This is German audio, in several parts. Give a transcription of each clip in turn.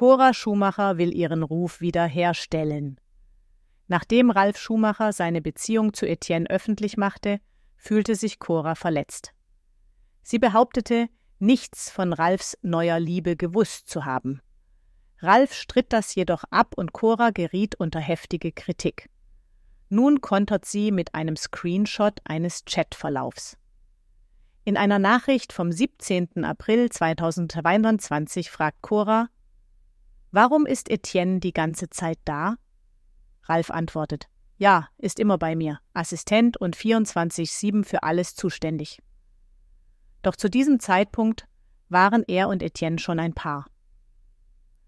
Cora Schumacher will ihren Ruf wiederherstellen. Nachdem Ralf Schumacher seine Beziehung zu Etienne öffentlich machte, fühlte sich Cora verletzt. Sie behauptete, nichts von Ralfs neuer Liebe gewusst zu haben. Ralf stritt das jedoch ab und Cora geriet unter heftige Kritik. Nun kontert sie mit einem Screenshot eines Chatverlaufs. In einer Nachricht vom 17. April 2022 fragt Cora, Warum ist Etienne die ganze Zeit da? Ralf antwortet, ja, ist immer bei mir, Assistent und 24-7 für alles zuständig. Doch zu diesem Zeitpunkt waren er und Etienne schon ein Paar.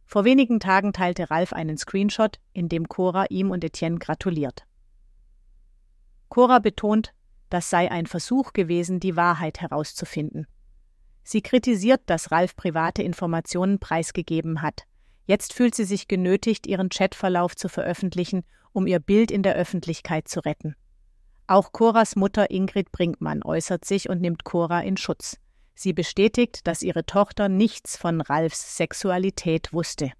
Vor wenigen Tagen teilte Ralf einen Screenshot, in dem Cora ihm und Etienne gratuliert. Cora betont, das sei ein Versuch gewesen, die Wahrheit herauszufinden. Sie kritisiert, dass Ralf private Informationen preisgegeben hat, Jetzt fühlt sie sich genötigt, ihren Chatverlauf zu veröffentlichen, um ihr Bild in der Öffentlichkeit zu retten. Auch Coras Mutter Ingrid Brinkmann äußert sich und nimmt Cora in Schutz. Sie bestätigt, dass ihre Tochter nichts von Ralfs Sexualität wusste.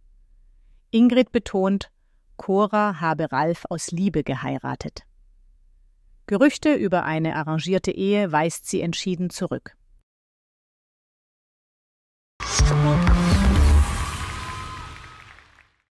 Ingrid betont, Cora habe Ralf aus Liebe geheiratet. Gerüchte über eine arrangierte Ehe weist sie entschieden zurück.